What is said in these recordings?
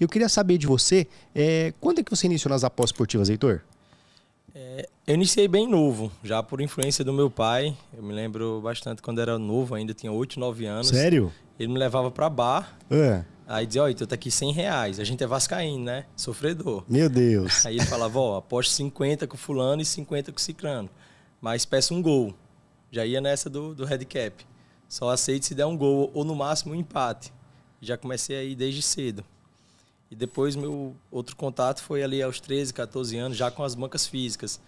Eu queria saber de você, é, quando é que você iniciou nas apostas esportivas, Heitor? É, eu iniciei bem novo, já por influência do meu pai. Eu me lembro bastante quando era novo, ainda tinha 8, 9 anos. Sério? Ele me levava para bar. É. Aí dizia, ó, oh, tá aqui 100 reais. A gente é vascaíno, né? Sofredor. Meu Deus. Aí ele falava, ó, aposta aposto 50 com fulano e 50 com ciclano. Mas peça um gol. Já ia nessa do, do handicap. Só aceito se der um gol ou no máximo um empate. Já comecei aí desde cedo. E depois meu outro contato foi ali aos 13, 14 anos, já com as bancas físicas.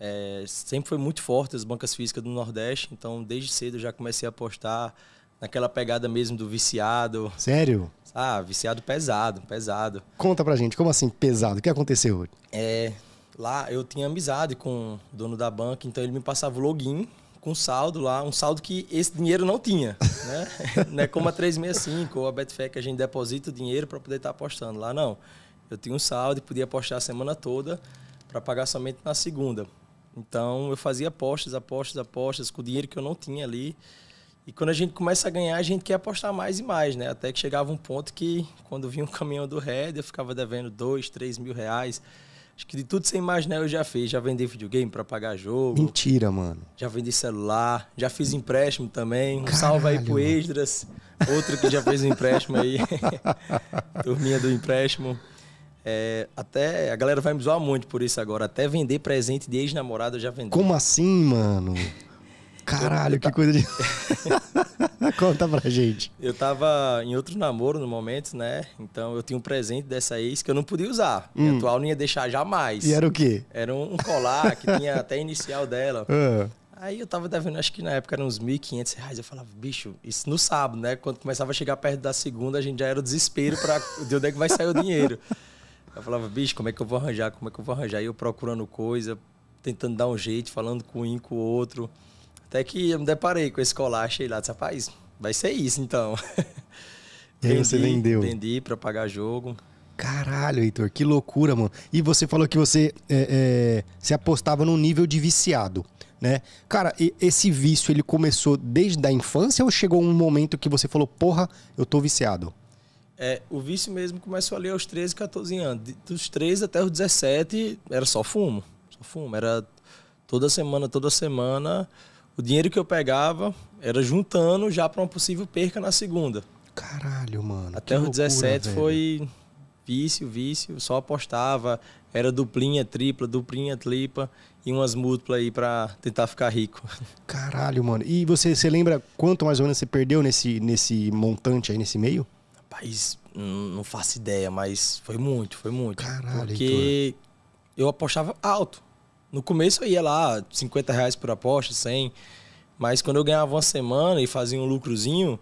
É, sempre foi muito forte as bancas físicas do Nordeste, então desde cedo eu já comecei a apostar naquela pegada mesmo do viciado. Sério? Ah, viciado pesado, pesado. Conta pra gente, como assim pesado? O que aconteceu? É, lá eu tinha amizade com o dono da banca, então ele me passava o login com saldo lá, um saldo que esse dinheiro não tinha. Né? não é como a 365 ou a Betfair que a gente deposita o dinheiro para poder estar tá apostando. Lá não. Eu tinha um saldo e podia apostar a semana toda para pagar somente na segunda. Então eu fazia apostas, apostas, apostas com o dinheiro que eu não tinha ali. E quando a gente começa a ganhar, a gente quer apostar mais e mais, né? Até que chegava um ponto que, quando vinha um caminhão do Red, eu ficava devendo dois, três mil reais. Acho que de tudo sem mais imaginar né, eu já fiz. Já vendi videogame para pagar jogo. Mentira, mano. Já vendi celular. Já fiz empréstimo também. Um Caralho, salve aí pro mano. Esdras. Outro que já fez um empréstimo aí. Turminha do empréstimo. É, até a galera vai me zoar muito por isso agora. Até vender presente de ex namorada eu já vendi. Como assim, mano? Caralho, eu, que coisa de. Conta pra gente. Eu tava em outro namoro no momento, né? Então eu tinha um presente dessa ex que eu não podia usar. Hum. Minha atual não ia deixar jamais. E era o quê? Era um colar que tinha até inicial dela. Uh. Aí eu tava devendo, acho que na época eram uns 1.500 reais. Eu falava, bicho, isso no sábado, né? Quando começava a chegar perto da segunda, a gente já era o desespero pra de onde é que vai sair o dinheiro. Eu falava, bicho, como é que eu vou arranjar? Como é que eu vou arranjar? E eu procurando coisa, tentando dar um jeito, falando com um com o outro. Até que eu me deparei com esse colar, achei lá, disse, rapaz, vai ser isso então. E aí vendi, você vendeu? Vendi para pagar jogo. Caralho, Heitor, que loucura, mano. E você falou que você é, é, se apostava num nível de viciado, né? Cara, esse vício, ele começou desde a infância ou chegou um momento que você falou, porra, eu tô viciado? É, o vício mesmo começou ali aos 13, 14 anos. Dos 13 até os 17, era só fumo. Só fumo. Era toda semana, toda semana o dinheiro que eu pegava era juntando já para uma possível perca na segunda. Caralho, mano. Até o loucura, 17 velho. foi vício, vício, só apostava, era duplinha, tripla, duplinha, tripla e umas múltiplas aí para tentar ficar rico. Caralho, mano. E você, você lembra quanto mais ou menos você perdeu nesse, nesse montante aí, nesse meio? Rapaz, não faço ideia, mas foi muito, foi muito. Caralho, Porque eu apostava alto. No começo eu ia lá, 50 reais por aposta, 100. Mas quando eu ganhava uma semana e fazia um lucrozinho,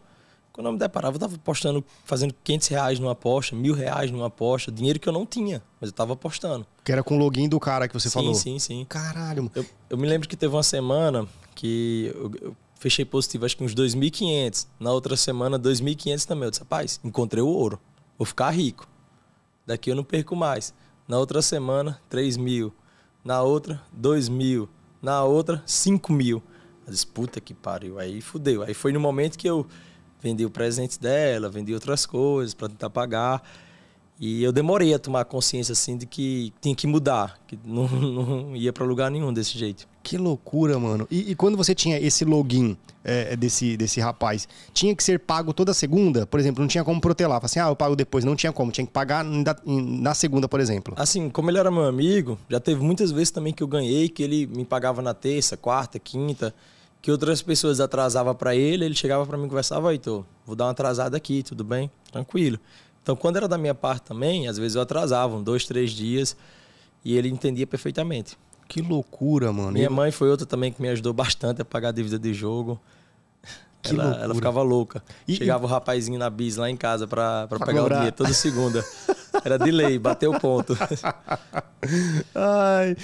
quando eu me deparava, eu tava apostando, fazendo 500 reais numa aposta, mil reais numa aposta, dinheiro que eu não tinha, mas eu tava apostando. Que era com o login do cara que você sim, falou? Sim, sim, sim. Caralho. Eu, eu, me lembro que teve uma semana que eu, eu fechei positivo, acho que uns 2.500. Na outra semana, 2.500 também. Eu disse, rapaz, encontrei o ouro, vou ficar rico. Daqui eu não perco mais. Na outra semana, 3 mil na outra, dois mil, na outra, cinco mil. a disputa puta que pariu, aí fudeu. Aí foi no momento que eu vendi o presente dela, vendi outras coisas para tentar pagar. E eu demorei a tomar consciência assim de que tinha que mudar, que não, não ia para lugar nenhum desse jeito. Que loucura, mano. E, e quando você tinha esse login é, é, desse, desse rapaz, tinha que ser pago toda segunda? Por exemplo, não tinha como protelar. Falar assim, ah, eu pago depois. Não tinha como. Tinha que pagar na, na segunda, por exemplo. Assim, como ele era meu amigo, já teve muitas vezes também que eu ganhei, que ele me pagava na terça, quarta, quinta que outras pessoas atrasavam para ele, ele chegava para mim e conversava, tô, vou dar uma atrasada aqui, tudo bem? Tranquilo. Então, quando era da minha parte também, às vezes eu atrasava, um, dois, três dias, e ele entendia perfeitamente. Que loucura, mano. Minha mãe foi outra também que me ajudou bastante a pagar a dívida de jogo. Que ela, ela ficava louca. E, Chegava o rapazinho na bis lá em casa pra, pra, pegar o dia, toda segunda. Era delay, bateu o ponto. Ai.